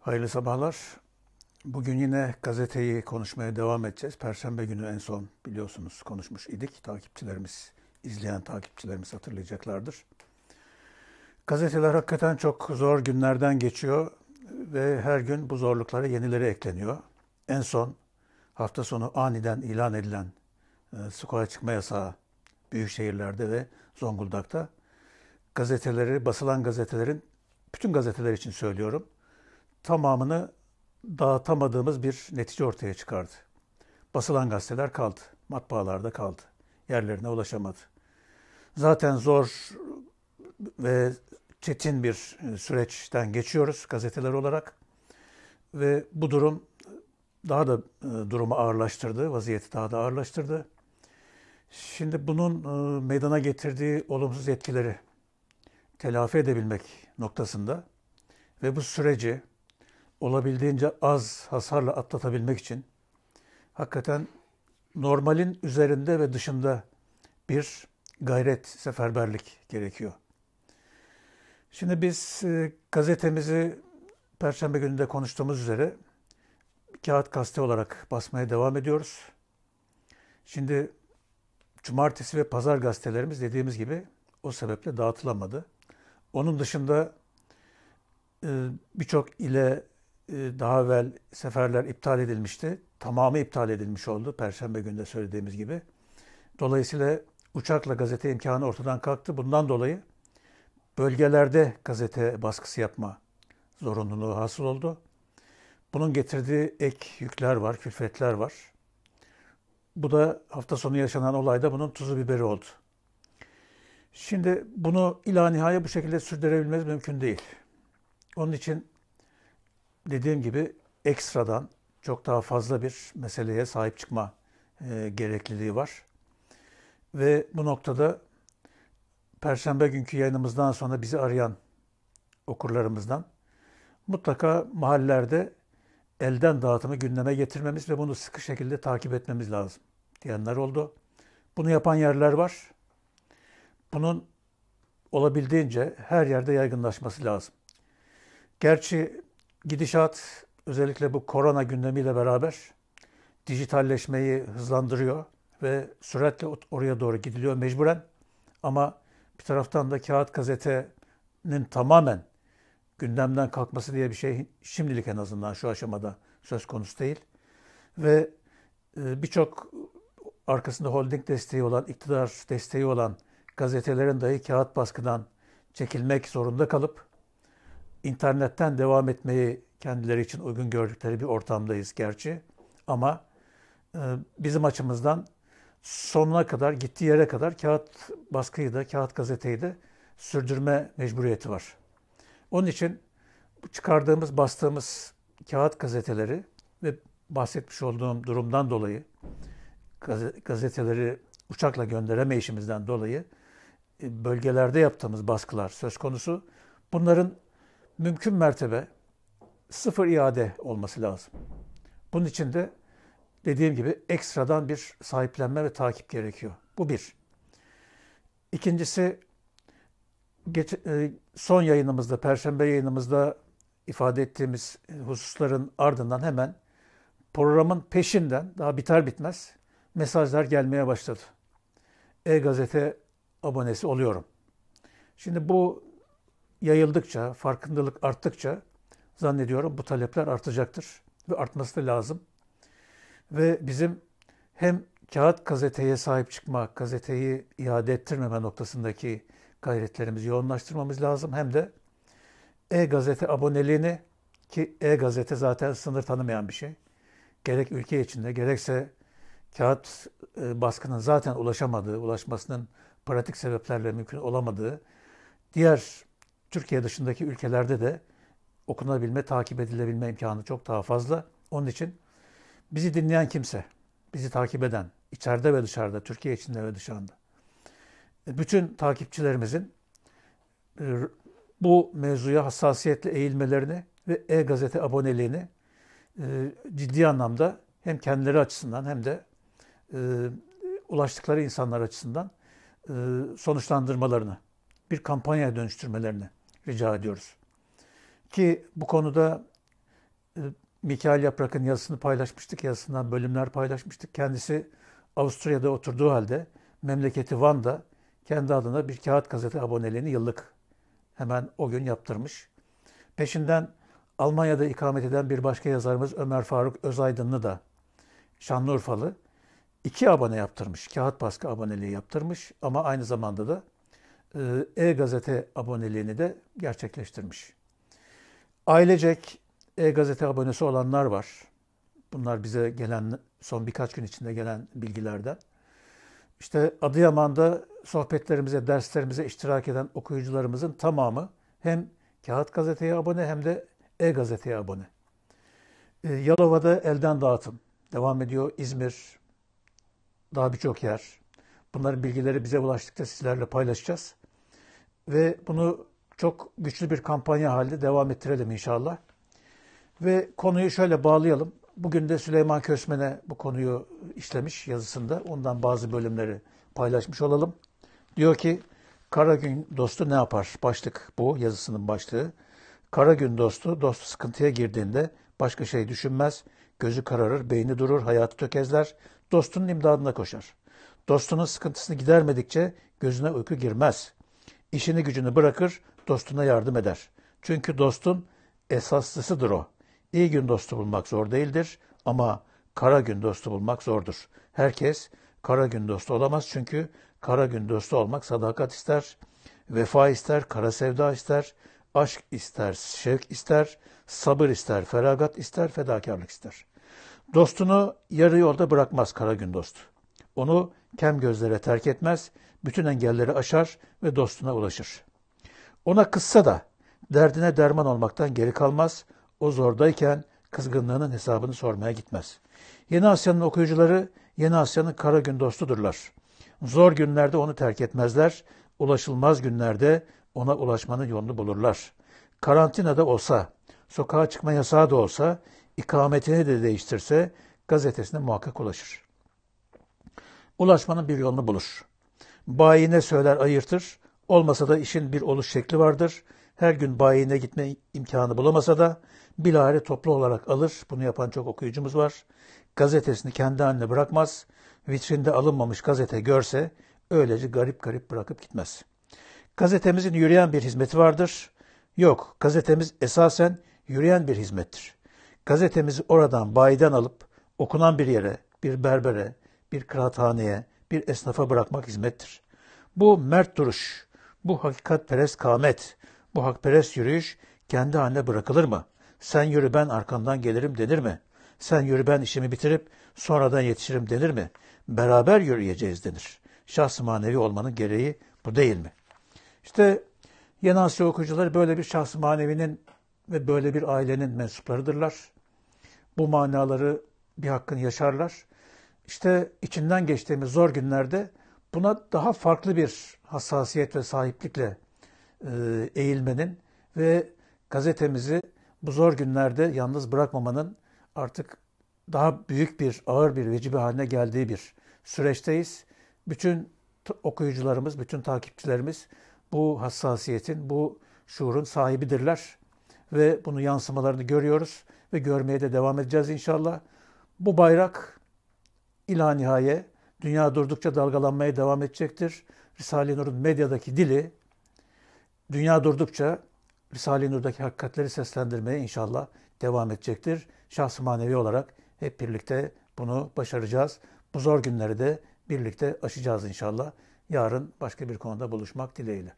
Hayırlı sabahlar. Bugün yine gazeteyi konuşmaya devam edeceğiz. Perşembe günü en son biliyorsunuz konuşmuş idik. Takipçilerimiz, izleyen takipçilerimiz hatırlayacaklardır. Gazeteler hakikaten çok zor günlerden geçiyor ve her gün bu zorluklara yenileri ekleniyor. En son hafta sonu aniden ilan edilen e, sokağa çıkma yasağı büyük şehirlerde ve Zonguldak'ta gazeteleri, basılan gazetelerin, bütün gazeteler için söylüyorum – tamamını dağıtamadığımız bir netice ortaya çıkardı. Basılan gazeteler kaldı, matbaalarda kaldı, yerlerine ulaşamadı. Zaten zor ve çetin bir e, süreçten geçiyoruz gazeteler olarak ve bu durum daha da e, durumu ağırlaştırdı, vaziyeti daha da ağırlaştırdı. Şimdi bunun e, meydana getirdiği olumsuz etkileri telafi edebilmek noktasında ve bu süreci olabildiğince az hasarla atlatabilmek için hakikaten normalin üzerinde ve dışında bir gayret, seferberlik gerekiyor. Şimdi biz e, gazetemizi Perşembe gününde konuştuğumuz üzere kağıt gazete olarak basmaya devam ediyoruz. Şimdi cumartesi ve pazar gazetelerimiz dediğimiz gibi o sebeple dağıtılamadı. Onun dışında e, birçok ile e, daha evvel seferler iptal edilmişti. Tamamı iptal edilmiş oldu Perşembe günde söylediğimiz gibi. Dolayısıyla uçakla gazete imkanı ortadan kalktı. Bundan dolayı bölgelerde gazete baskısı yapma zorunluluğu hasıl oldu. Bunun getirdiği ek yükler var, külfetler var. Bu da hafta sonu yaşanan olayda bunun tuzu biberi oldu. Şimdi bunu ila nihaya bu şekilde sürdürebilmemiz mümkün değil. Onun için dediğim gibi ekstradan çok daha fazla bir meseleye sahip çıkma e, gerekliliği var. Ve bu noktada Perşembe günkü yayınımızdan sonra bizi arayan okurlarımızdan mutlaka mahallelerde elden dağıtımı gündeme getirmemiz ve bunu sıkı şekilde takip etmemiz lazım diyenler oldu. Bunu yapan yerler var. Bunun olabildiğince her yerde yaygınlaşması lazım. Gerçi gidişat özellikle bu korona gündemiyle beraber dijitalleşmeyi hızlandırıyor ve süratle oraya doğru gidiliyor mecburen. Ama bir taraftan da kağıt gazetenin tamamen gündemden kalkması diye bir şey şimdilik en azından şu aşamada söz konusu değil. Ve e, birçok arkasında holding desteği olan, iktidar desteği olan gazetelerin dahi kağıt baskıdan çekilmek zorunda kalıp internetten devam etmeyi kendileri için uygun gördükleri bir ortamdayız gerçi. Ama e, bizim açımızdan sonuna kadar, gittiği yere kadar kağıt baskıyı da, kağıt gazeteyi de sürdürme mecburiyeti var. Onun için çıkardığımız, bastığımız kağıt gazeteleri ve bahsetmiş olduğum durumdan dolayı gazeteleri uçakla göndereme işimizden dolayı e, bölgelerde yaptığımız baskılar söz konusu. Bunların mümkün mertebe sıfır iade olması lazım. Bunun için de dediğim gibi ekstradan bir sahiplenme ve takip gerekiyor. Bu bir. İkincisi geç, e, son yayınımızda, perşembe yayınımızda ifade ettiğimiz hususların ardından hemen programın peşinden daha biter bitmez mesajlar gelmeye başladı. E-gazete abonesi oluyorum. Şimdi bu yayıldıkça, farkındalık arttıkça zannediyorum bu talepler artacaktır ve artması da lazım. Ve bizim hem kağıt gazeteye sahip çıkma, gazeteyi iade ettirmeme noktasındaki gayretlerimizi yoğunlaştırmamız lazım. Hem de e-gazete aboneliğini ki e-gazete zaten sınır tanımayan bir şey. Gerek ülke içinde gerekse kağıt e, baskının zaten ulaşamadığı, ulaşmasının pratik sebeplerle mümkün olamadığı diğer Türkiye dışındaki ülkelerde de okunabilme, takip edilebilme imkanı çok daha fazla. Onun için bizi dinleyen kimse, bizi takip eden, içeride ve dışarıda, Türkiye içinde ve dışarıda, e, bütün takipçilerimizin e, bu mevzuya hassasiyetle eğilmelerini ve e-gazete aboneliğini e, ciddi anlamda hem kendileri açısından hem de ulaştıkları insanlar açısından sonuçlandırmalarını, bir kampanyaya dönüştürmelerini rica ediyoruz. Ki bu konuda e, Mikail Yaprak'ın yazısını paylaşmıştık, yazısından bölümler paylaşmıştık. Kendisi Avusturya'da oturduğu halde memleketi Van'da kendi adına bir kağıt gazete aboneliğini yıllık hemen o gün yaptırmış. Peşinden Almanya'da ikamet eden bir başka yazarımız Ömer Faruk Özaydınlı da Şanlıurfalı iki abone yaptırmış. Kağıt baskı aboneliği yaptırmış ama aynı zamanda da e, e-gazete aboneliğini de gerçekleştirmiş. Ailecek e-gazete abonesi olanlar var. Bunlar bize gelen son birkaç gün içinde gelen bilgilerde. İşte Adıyaman'da sohbetlerimize, derslerimize iştirak eden okuyucularımızın tamamı hem kağıt gazeteye abone hem de e-gazeteye abone. E, Yalova'da elden dağıtım devam ediyor. İzmir, daha birçok yer. Bunların bilgileri bize ulaştıkça sizlerle paylaşacağız ve bunu çok güçlü bir kampanya halinde devam ettirelim inşallah. Ve konuyu şöyle bağlayalım. Bugün de Süleyman Kösmen'e bu konuyu işlemiş yazısında. Ondan bazı bölümleri paylaşmış olalım. Diyor ki, Kara gün dostu ne yapar? Başlık bu yazısının başlığı. Kara gün dostu, dostu sıkıntıya girdiğinde başka şey düşünmez. Gözü kararır, beyni durur, hayatı tökezler. Dostunun imdadına koşar. Dostunun sıkıntısını gidermedikçe gözüne uyku girmez. İşini gücünü bırakır, dostuna yardım eder. Çünkü dostun esaslısıdır o. İyi gün dostu bulmak zor değildir ama kara gün dostu bulmak zordur. Herkes kara gün dostu olamaz çünkü kara gün dostu olmak sadakat ister, vefa ister, kara sevda ister, aşk ister, şevk ister, sabır ister, feragat ister, fedakarlık ister. Dostunu yarı yolda bırakmaz kara gün dostu. Onu kem gözlere terk etmez, bütün engelleri aşar ve dostuna ulaşır. Ona kızsa da derdine derman olmaktan geri kalmaz, o zordayken kızgınlığının hesabını sormaya gitmez. Yeni Asya'nın okuyucuları Yeni Asya'nın kara gün dostudurlar. Zor günlerde onu terk etmezler, ulaşılmaz günlerde ona ulaşmanın yolunu bulurlar. Karantinada olsa, sokağa çıkma yasağı da olsa, ikametini de değiştirse gazetesine muhakkak ulaşır ulaşmanın bir yolunu bulur. Bayine söyler ayırtır, olmasa da işin bir oluş şekli vardır. Her gün bayine gitme imkanı bulamasa da bilahare toplu olarak alır. Bunu yapan çok okuyucumuz var. Gazetesini kendi haline bırakmaz. Vitrinde alınmamış gazete görse öylece garip garip bırakıp gitmez. Gazetemizin yürüyen bir hizmeti vardır. Yok, gazetemiz esasen yürüyen bir hizmettir. Gazetemizi oradan bayiden alıp okunan bir yere, bir berbere, bir kıraathaneye, bir esnafa bırakmak hizmettir. Bu mert duruş, bu hakikatperest kamet, bu hakperest yürüyüş kendi haline bırakılır mı? Sen yürü ben arkandan gelirim denir mi? Sen yürü ben işimi bitirip sonradan yetişirim denir mi? Beraber yürüyeceğiz denir. Şahs manevi olmanın gereği bu değil mi? İşte Yeni Asya okuyucuları böyle bir şahs manevinin ve böyle bir ailenin mensuplarıdırlar. Bu manaları bir hakkın yaşarlar işte içinden geçtiğimiz zor günlerde buna daha farklı bir hassasiyet ve sahiplikle e, eğilmenin ve gazetemizi bu zor günlerde yalnız bırakmamanın artık daha büyük bir, ağır bir vecibe haline geldiği bir süreçteyiz. Bütün okuyucularımız, bütün takipçilerimiz bu hassasiyetin, bu şuurun sahibidirler ve bunu yansımalarını görüyoruz ve görmeye de devam edeceğiz inşallah. Bu bayrak İlha nihaye dünya durdukça dalgalanmaya devam edecektir. Risale-i Nur'un medyadaki dili dünya durdukça Risale-i Nur'daki hakikatleri seslendirmeye inşallah devam edecektir. Şahsı manevi olarak hep birlikte bunu başaracağız. Bu zor günleri de birlikte aşacağız inşallah. Yarın başka bir konuda buluşmak dileğiyle.